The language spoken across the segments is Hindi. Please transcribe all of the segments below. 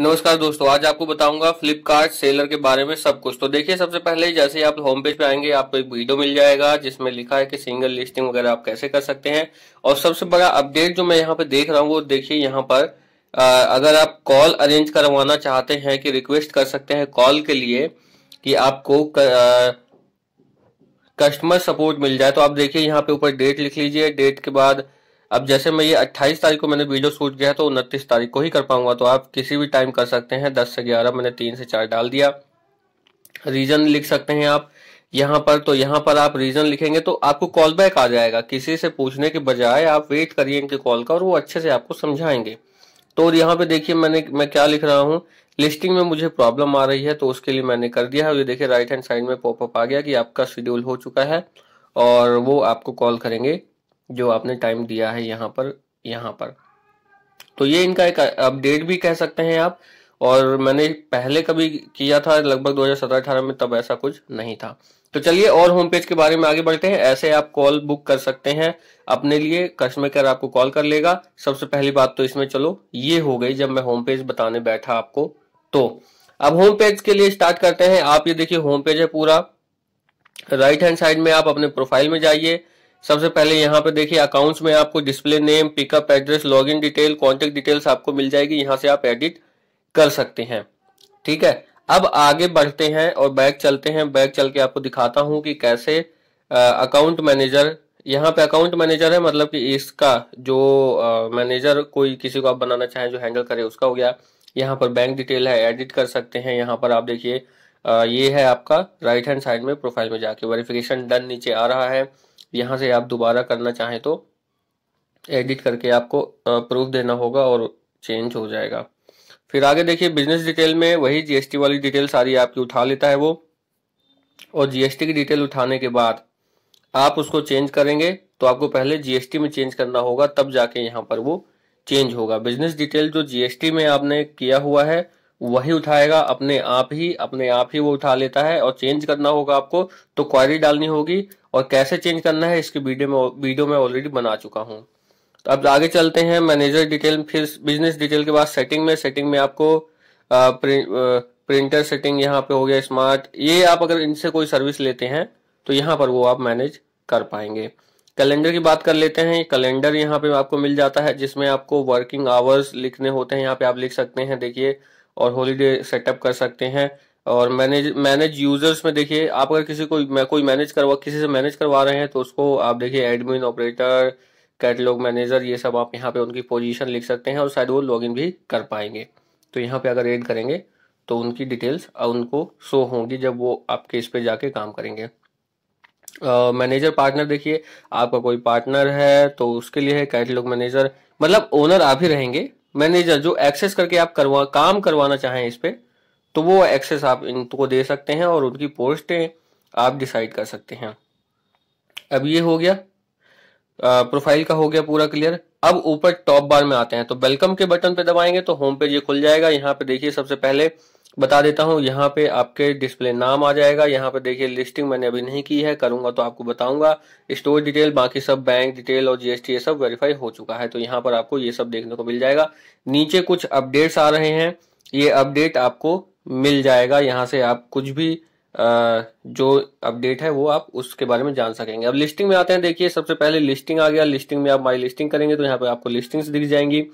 नमस्कार दोस्तों आज आपको बताऊंगा फ्लिपकार्ट सेलर के बारे में सब कुछ तो देखिए सबसे पहले जैसे आप होम पेज पे आएंगे आपको एक वीडियो मिल जाएगा जिसमें लिखा है कि सिंगल लिस्टिंग वगैरह आप कैसे कर सकते हैं और सबसे बड़ा अपडेट जो मैं यहाँ पे देख रहा हूँ वो देखिए यहाँ पर आ, अगर आप कॉल अरेंज करवाना चाहते हैं कि रिक्वेस्ट कर सकते हैं कॉल के लिए कि आपको कस्टमर सपोर्ट मिल जाए तो आप देखिए यहाँ पे ऊपर डेट लिख लीजिए डेट के बाद अब जैसे मैं ये 28 तारीख को मैंने वीडियो शूट किया तो उनतीस तारीख को ही कर पाऊंगा तो आप किसी भी टाइम कर सकते हैं दस से ग्यारह मैंने तीन से चार डाल दिया रीजन लिख सकते हैं आप यहाँ पर तो यहाँ पर आप रीजन लिखेंगे तो आपको कॉल बैक आ जाएगा किसी से पूछने के बजाय आप वेट करिए इनके कॉल का और वो अच्छे से आपको समझाएंगे तो यहाँ पे देखिए मैंने मैं क्या लिख रहा हूँ लिस्टिंग में मुझे प्रॉब्लम आ रही है तो उसके लिए मैंने कर दिया है ये देखिए राइट हैंड साइड में पॉपअप आ गया कि आपका शेड्यूल हो चुका है और वो आपको कॉल करेंगे जो आपने टाइम दिया है यहाँ पर यहाँ पर तो ये इनका एक अपडेट भी कह सकते हैं आप और मैंने पहले कभी किया था लगभग 2017-18 में तब ऐसा कुछ नहीं था तो चलिए और होम पेज के बारे में आगे बढ़ते हैं ऐसे आप कॉल बुक कर सकते हैं अपने लिए कस्टमर केयर आपको कॉल कर लेगा सबसे पहली बात तो इसमें चलो ये हो गई जब मैं होम पेज बताने बैठा आपको तो अब होम पेज के लिए स्टार्ट करते हैं आप ये देखिए होम पेज है पूरा राइट हैंड साइड में आप अपने प्रोफाइल में जाइए सबसे पहले यहाँ पे देखिए अकाउंट्स में आपको display name pickup address login detail contact details आपको मिल जाएगी यहाँ से आप एडिट कर सकते हैं ठीक है अब आगे बढ़ते हैं और बैक चलते हैं बैक चल के आपको दिखाता हूं कि कैसे अकाउंट मैनेजर यहाँ पे अकाउंट मैनेजर है मतलब कि इसका जो मैनेजर कोई किसी को आप बनाना चाहे जो हैंडल करे उसका हो गया यहाँ पर बैंक डिटेल है एडिट कर सकते हैं यहाँ पर आप देखिए ये है आपका राइट हैंड साइड में प्रोफाइल में जाके वेरिफिकेशन डन नीचे आ रहा है यहाँ से आप दोबारा करना चाहें तो एडिट करके आपको प्रूफ देना होगा और चेंज हो जाएगा फिर आगे देखिए बिजनेस डिटेल में वही जीएसटी वाली डिटेल सारी आपकी उठा लेता है वो और जीएसटी की डिटेल उठाने के बाद आप उसको चेंज करेंगे तो आपको पहले जीएसटी में चेंज करना होगा तब जाके यहाँ पर वो चेंज होगा बिजनेस डिटेल जो जीएसटी में आपने किया हुआ है वही उठाएगा अपने आप ही अपने आप ही वो उठा लेता है और चेंज करना होगा आपको तो क्वारी डालनी होगी और कैसे चेंज करना है इसकी वीडियो में वीडियो में ऑलरेडी बना चुका हूँ तो अब आगे चलते हैं मैनेजर डिटेल फिर बिजनेस डिटेल के बाद सेटिंग में सेटिंग में आपको आ, प्रि, आ, प्रिंटर सेटिंग यहाँ पे हो गया स्मार्ट ये आप अगर इनसे कोई सर्विस लेते हैं तो यहाँ पर वो आप मैनेज कर पाएंगे कैलेंडर की बात कर लेते हैं कैलेंडर यहाँ पे आपको मिल जाता है जिसमें आपको वर्किंग आवर्स लिखने होते हैं यहाँ पे आप लिख सकते हैं देखिए और हॉलीडे सेटअप कर सकते हैं और मैनेज मैनेज यूजर्स में देखिए आप अगर किसी को मैं कोई मैनेज करवा किसी से मैनेज करवा रहे हैं तो उसको आप देखिए एडमिन ऑपरेटर कैटलॉग मैनेजर ये सब आप यहाँ पे उनकी पोजीशन लिख सकते हैं और शायद वो लॉगिन भी कर पाएंगे तो यहाँ पे अगर एड करेंगे तो उनकी डिटेल्स उनको शो होंगी जब वो आपके इस पर जाके काम करेंगे मैनेजर पार्टनर देखिए आपका कोई पार्टनर है तो उसके लिए है कैटलॉग मैनेजर मतलब ओनर आप ही रहेंगे मैनेजर जो एक्सेस करके आप करवा काम करवाना चाहें इस पर तो वो एक्सेस आप इनको दे सकते हैं और उनकी पोस्टें आप डिसाइड कर सकते हैं अब ये हो गया प्रोफाइल का हो गया पूरा क्लियर अब ऊपर टॉप बार में आते हैं तो वेलकम के बटन पे दबाएंगे तो होम पेज ये खुल जाएगा यहाँ पे देखिए सबसे पहले बता देता हूं यहाँ पे आपके डिस्प्ले नाम आ जाएगा यहाँ पे देखिए लिस्टिंग मैंने अभी नहीं की है करूंगा तो आपको बताऊंगा स्टोर डिटेल बाकी सब बैंक डिटेल और जीएसटी ये सब वेरीफाई हो चुका है तो यहाँ पर आपको ये सब देखने को मिल जाएगा नीचे कुछ अपडेट्स आ रहे हैं ये अपडेट आपको मिल जाएगा यहाँ से आप कुछ भी जो अपडेट है वो आप उसके बारे में जान सकेंगे अब लिस्टिंग में आते हैं देखिए सबसे पहले लिस्टिंग आ गया लिस्टिंग में आप माई लिस्टिंग करेंगे तो यहाँ पे आपको लिस्टिंग्स दिख जाएंगी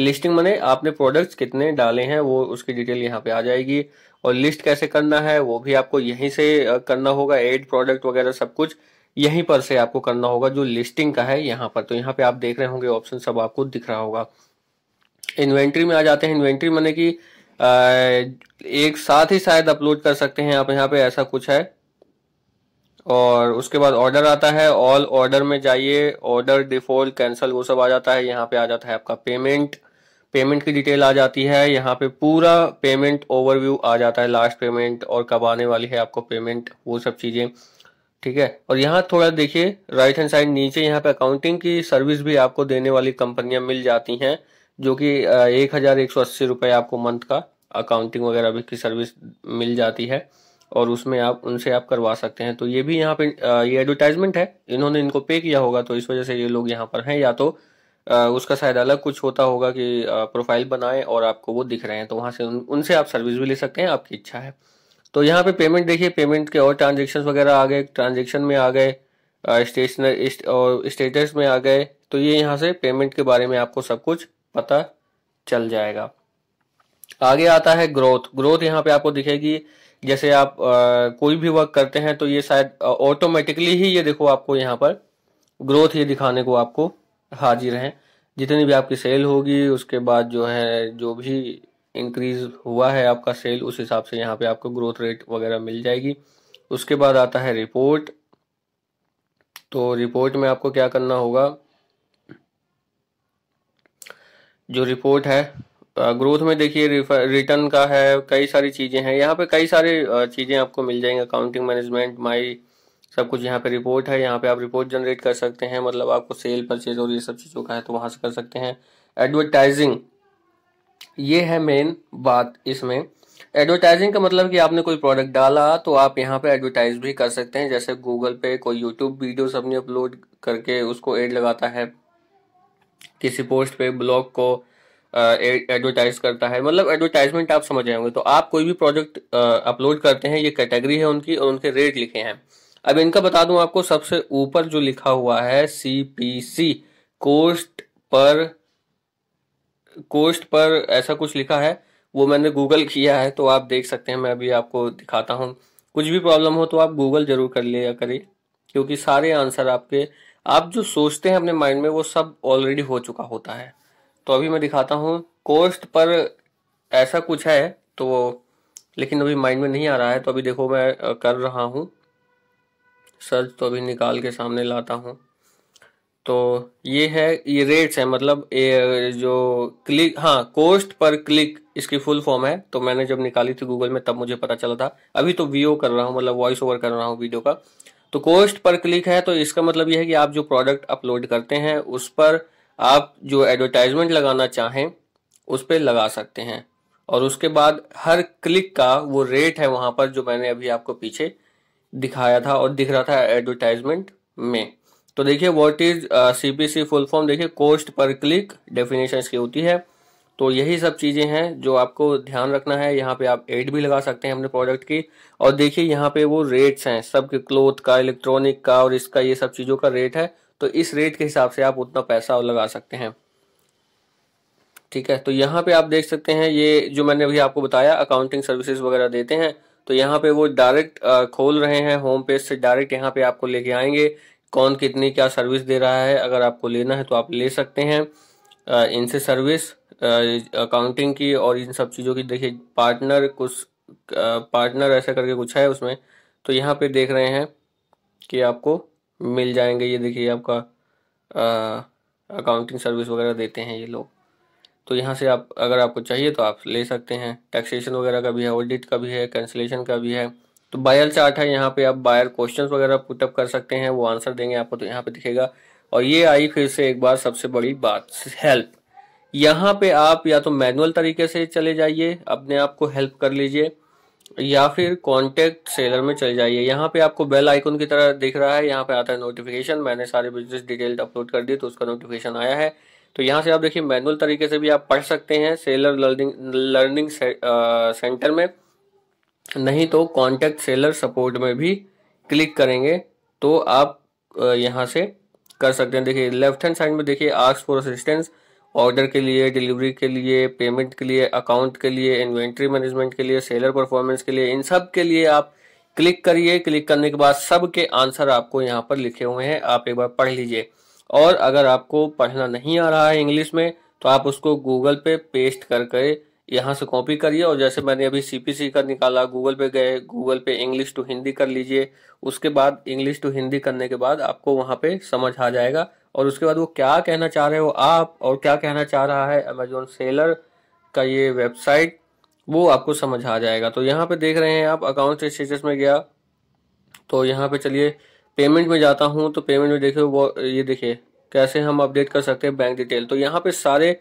लिस्टिंग मैंने आपने प्रोडक्ट्स कितने डाले हैं वो उसकी डिटेल यहाँ पे आ जाएगी और लिस्ट कैसे करना है वो भी आपको यहीं से करना होगा एड प्रोडक्ट वगैरह सब कुछ यहीं पर से आपको करना होगा जो लिस्टिंग का है यहाँ पर तो यहाँ पे आप देख रहे होंगे ऑप्शन सब आपको दिख रहा होगा इन्वेंट्री में आ जाते हैं इन्वेंट्री मैंने कि एक साथ ही शायद अपलोड कर सकते हैं आप यहाँ पे ऐसा कुछ है और उसके बाद ऑर्डर आता है ऑल ऑर्डर में जाइए ऑर्डर डिफॉल्ट कैंसिल वो सब आ जाता है यहाँ पे आ जाता है आपका पेमेंट पेमेंट की डिटेल आ जाती है यहाँ पे पूरा पेमेंट ओवरव्यू आ जाता है लास्ट पेमेंट और कब आने वाली है आपको पेमेंट वो सब चीज़ें ठीक है और यहाँ थोड़ा देखिए राइट हैंड साइड नीचे यहाँ पे अकाउंटिंग की सर्विस भी आपको देने वाली कंपनियां मिल जाती हैं जो कि एक हज़ार एक सौ अस्सी रुपए आपको मंथ का अकाउंटिंग वगैरह भी की सर्विस मिल जाती है और उसमें आप उनसे आप करवा सकते हैं तो ये भी यहाँ पे ये एडवर्टाइजमेंट है इन्होंने इनको पे किया होगा तो इस वजह से ये लोग यहाँ पर हैं या तो उसका शायद अलग कुछ होता होगा कि प्रोफाइल बनाएं और आपको वो दिख रहे हैं तो वहाँ से उन, उनसे आप सर्विस भी ले सकते हैं आपकी इच्छा है तो यहाँ पे पेमेंट देखिए पेमेंट के और ट्रांजेक्शन वगैरह आ गए ट्रांजेक्शन में आ गए स्टेशनर और स्टेटस में आ गए तो ये यहाँ से पेमेंट के बारे में आपको सब कुछ पता चल जाएगा आगे आता है ग्रोथ ग्रोथ यहाँ पे आपको दिखेगी जैसे आप आ, कोई भी वर्क करते हैं तो ये शायद ऑटोमेटिकली ही ये देखो आपको यहाँ पर ग्रोथ ये दिखाने को आपको हाजिर हैं जितनी भी आपकी सेल होगी उसके बाद जो है जो भी इंक्रीज हुआ है आपका सेल उस हिसाब से यहाँ पे आपको ग्रोथ रेट वगैरह मिल जाएगी उसके बाद आता है रिपोर्ट तो रिपोर्ट में आपको क्या करना होगा जो रिपोर्ट है ग्रोथ में देखिए रिटर्न का है कई सारी चीज़ें हैं यहाँ पे कई सारे चीज़ें आपको मिल जाएंगी अकाउंटिंग मैनेजमेंट माई सब कुछ यहाँ पे रिपोर्ट है यहाँ पे आप रिपोर्ट जनरेट कर सकते हैं मतलब आपको सेल परचेज और ये सब चीज़ों का है तो वहां से कर सकते हैं एडवर्टाइजिंग ये है मेन बात इसमें एडवर्टाइजिंग का मतलब कि आपने कोई प्रोडक्ट डाला तो आप यहाँ पे एडवर्टाइज भी कर सकते हैं जैसे गूगल पे कोई यूट्यूब वीडियो सबने अपलोड करके उसको एड लगाता है किसी पोस्ट पे ब्लॉग को एडवर्टाइज करता है मतलब एडवर्टाइजमेंट आप समझ आएंगे होंगे तो आप कोई भी प्रोडक्ट अपलोड करते हैं ये कैटेगरी है उनकी और उनके रेट लिखे हैं अब इनका बता दूं आपको सबसे ऊपर जो लिखा हुआ है C P C cost per cost per ऐसा कुछ लिखा है वो मैंने गूगल किया है तो आप देख सकते हैं मैं अभी आपको दिखाता हूँ कुछ भी प्रॉब्लम हो तो आप गूगल जरूर कर लिया करिए क्योंकि सारे आंसर आपके आप जो सोचते हैं अपने माइंड में वो सब ऑलरेडी हो चुका होता है तो अभी मैं दिखाता हूँ कोस्ट पर ऐसा कुछ है तो लेकिन अभी माइंड में नहीं आ रहा है तो अभी देखो मैं कर रहा हूँ सर्च तो अभी निकाल के सामने लाता हूँ तो ये है ये रेट्स है मतलब ए, जो क्लिक हाँ कोस्ट पर क्लिक इसकी फुल फॉर्म है तो मैंने जब निकाली थी गूगल में तब मुझे पता चला था अभी तो वीओ कर रहा हूँ मतलब वॉइस ओवर कर रहा हूँ वीडियो का तो कोस्ट पर क्लिक है तो इसका मतलब यह है कि आप जो प्रोडक्ट अपलोड करते हैं उस पर आप जो एडवर्टाइजमेंट लगाना चाहें उस पर लगा सकते हैं और उसके बाद हर क्लिक का वो रेट है वहां पर जो मैंने अभी आपको पीछे दिखाया था और दिख रहा था एडवर्टाइजमेंट में तो देखिए what is CPC full form देखिए कोस्ट पर क्लिक डेफिनेशन की होती है तो यही सब चीज़ें हैं जो आपको ध्यान रखना है यहाँ पे आप एड भी लगा सकते हैं अपने प्रोडक्ट की और देखिए यहाँ पे वो रेट्स हैं सब के क्लोथ का इलेक्ट्रॉनिक का और इसका ये सब चीज़ों का रेट है तो इस रेट के हिसाब से आप उतना पैसा लगा सकते हैं ठीक है तो यहाँ पे आप देख सकते हैं ये जो मैंने अभी आपको बताया अकाउंटिंग सर्विसेज वगैरह देते हैं तो यहाँ पे वो डायरेक्ट खोल रहे हैं होम पेज से डायरेक्ट यहाँ पे आपको लेके आएंगे कौन कितनी क्या सर्विस दे रहा है अगर आपको लेना है तो आप ले सकते हैं इनसे सर्विस अकाउंटिंग की और इन सब चीज़ों की देखिए पार्टनर कुछ पार्टनर ऐसा करके कुछ है उसमें तो यहाँ पे देख रहे हैं कि आपको मिल जाएंगे ये देखिए आपका अकाउंटिंग सर्विस वगैरह देते हैं ये लोग तो यहाँ से आप अगर आपको चाहिए तो आप ले सकते हैं टैक्सेशन वगैरह का भी है ऑडिट का भी है कैंसिलेशन का भी है तो बायर चार्ट है यहाँ पे आप बायर क्वेश्चन वगैरह पुटअप कर सकते हैं वो आंसर देंगे आपको तो यहाँ पे दिखेगा और ये आई फिर से एक बार सबसे बड़ी बात हेल्प यहाँ पे आप या तो मैनुअल तरीके से चले जाइए अपने आप को हेल्प कर लीजिए या फिर कॉन्टेक्ट सेलर में चले जाइए यहाँ पे आपको बेल आइकन की तरह दिख रहा है यहाँ पे आता है नोटिफिकेशन मैंने सारे बिजनेस डिटेल अपलोड कर दिए तो उसका नोटिफिकेशन आया है तो यहाँ से आप देखिए मैनुअल तरीके से भी आप पढ़ सकते हैं सेलर लर्निंग लर्निंग सेंटर में नहीं तो कॉन्टेक्ट सेलर सपोर्ट में भी क्लिक करेंगे तो आप यहाँ से कर सकते हैं देखिए लेफ्ट हैंड साइड में देखिए आस्क फॉर असिस्टेंस ऑर्डर के लिए डिलीवरी के लिए पेमेंट के लिए अकाउंट के लिए इन्वेंट्री मैनेजमेंट के लिए सेलर परफॉर्मेंस के लिए इन सब के लिए आप क्लिक करिए क्लिक करने के बाद सब के आंसर आपको यहाँ पर लिखे हुए हैं आप एक बार पढ़ लीजिए और अगर आपको पढ़ना नहीं आ रहा है इंग्लिश में तो आप उसको गूगल पे पेस्ट करके यहाँ से कॉपी करिए और जैसे मैंने अभी सीपीसी का निकाला गूगल पे गए गूगल पे इंग्लिश टू हिंदी कर लीजिए उसके बाद इंग्लिश टू हिंदी करने के बाद आपको वहाँ पे समझ आ जाएगा और उसके बाद वो क्या कहना चाह रहे हो आप और क्या कहना चाह रहा है अमेजोन सेलर का ये वेबसाइट वो आपको समझ आ जाएगा तो यहाँ पे देख रहे हैं आप अकाउंट स्टेटस में गया तो यहाँ पे चलिए पेमेंट में जाता हूँ तो पेमेंट में देखिए वो ये देखिए कैसे हम अपडेट कर सकते हैं बैंक डिटेल तो यहाँ पे सारे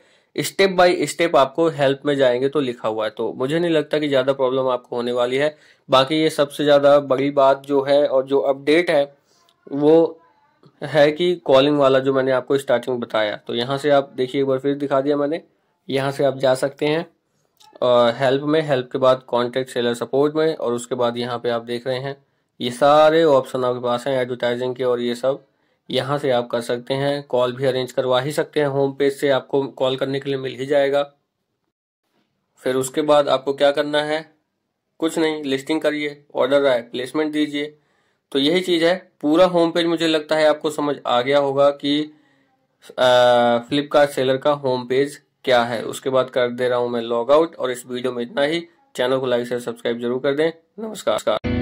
स्टेप बाय स्टेप आपको हेल्प में जाएंगे तो लिखा हुआ है तो मुझे नहीं लगता कि ज़्यादा प्रॉब्लम आपको होने वाली है बाकी ये सबसे ज़्यादा बड़ी बात जो है और जो अपडेट है वो है कि कॉलिंग वाला जो मैंने आपको स्टार्टिंग में बताया तो यहाँ से आप देखिए एक बार फिर दिखा दिया मैंने यहाँ से आप जा सकते हैं हेल्प में हेल्प के बाद कॉन्टेक्ट सेलर सपोर्ट में और उसके बाद यहाँ पे आप देख रहे हैं ये सारे ऑप्शन आपके पास हैं एडवर्टाइजिंग के और ये सब यहाँ से आप कर सकते हैं कॉल भी अरेंज करवा ही सकते हैं होम पेज से आपको कॉल करने के लिए मिल ही जाएगा फिर उसके बाद आपको क्या करना है कुछ नहीं लिस्टिंग करिए ऑर्डर आए प्लेसमेंट दीजिए तो यही चीज़ है पूरा होम पेज मुझे लगता है आपको समझ आ गया होगा कि फ्लिपकार्ट सेलर का होम पेज क्या है उसके बाद कर दे रहा हूँ मैं लॉग आउट और इस वीडियो में इतना ही चैनल को लाइक से सब्सक्राइब जरूर कर दें नमस्कार